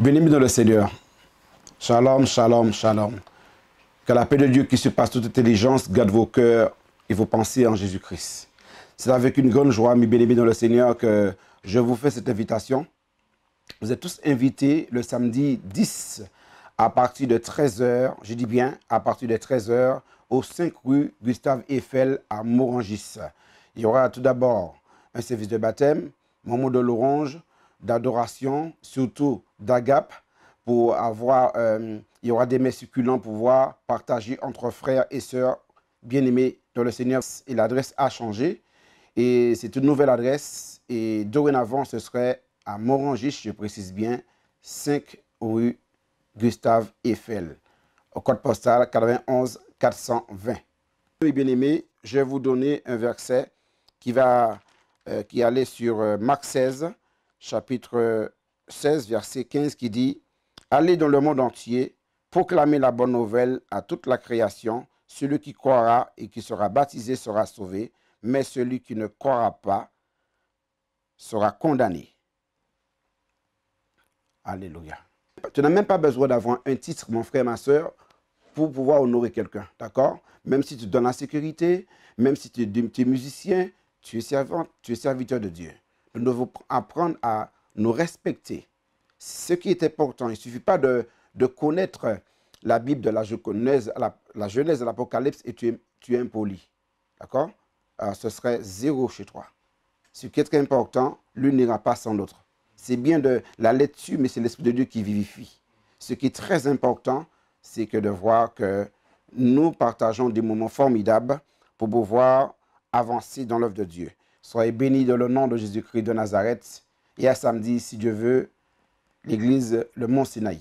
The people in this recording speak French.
Bien-aimés dans le Seigneur. Shalom, shalom, shalom. Que la paix de Dieu qui surpasse toute intelligence garde vos cœurs et vos pensées en Jésus-Christ. C'est avec une grande joie, mes bien dans le Seigneur, que je vous fais cette invitation. Vous êtes tous invités le samedi 10 à partir de 13h, je dis bien à partir de 13h, au 5 rue Gustave Eiffel à Morangis. Il y aura tout d'abord un service de baptême, moment de l'orange, d'adoration, surtout d'agape, pour avoir, euh, il y aura des messiculants pour pouvoir partager entre frères et sœurs bien-aimés dans le Seigneur. Et l'adresse a changé. Et c'est une nouvelle adresse. Et dorénavant, ce serait à Morangis, je précise bien, 5 rue Gustave Eiffel, au code postal 91 420. bien-aimés, je vais vous donner un verset qui va euh, qui allait sur euh, Marc 16, chapitre 16, verset 15, qui dit Allez dans le monde entier, proclamez la bonne nouvelle à toute la création. Celui qui croira et qui sera baptisé sera sauvé, mais celui qui ne croira pas sera condamné. Alléluia. Tu n'as même pas besoin d'avoir un titre, mon frère, ma soeur, pour pouvoir honorer quelqu'un, d'accord Même si tu donnes la sécurité, même si tu, es musicien, tu es servante, tu es serviteur de Dieu nous devons apprendre à nous respecter. Ce qui est important, il ne suffit pas de, de connaître la Bible de la Genèse, la Genèse de l'Apocalypse et tu es, tu es impoli. D'accord ah, Ce serait zéro chez toi. Ce qui est très important, l'une n'ira pas sans l'autre. C'est bien de la dessus, mais c'est l'Esprit de Dieu qui vivifie. Ce qui est très important, c'est que de voir que nous partageons des moments formidables pour pouvoir avancer dans l'œuvre de Dieu. Soyez bénis dans le nom de Jésus-Christ de Nazareth. Et à samedi, si Dieu veut, l'église Le Mont Sinaï.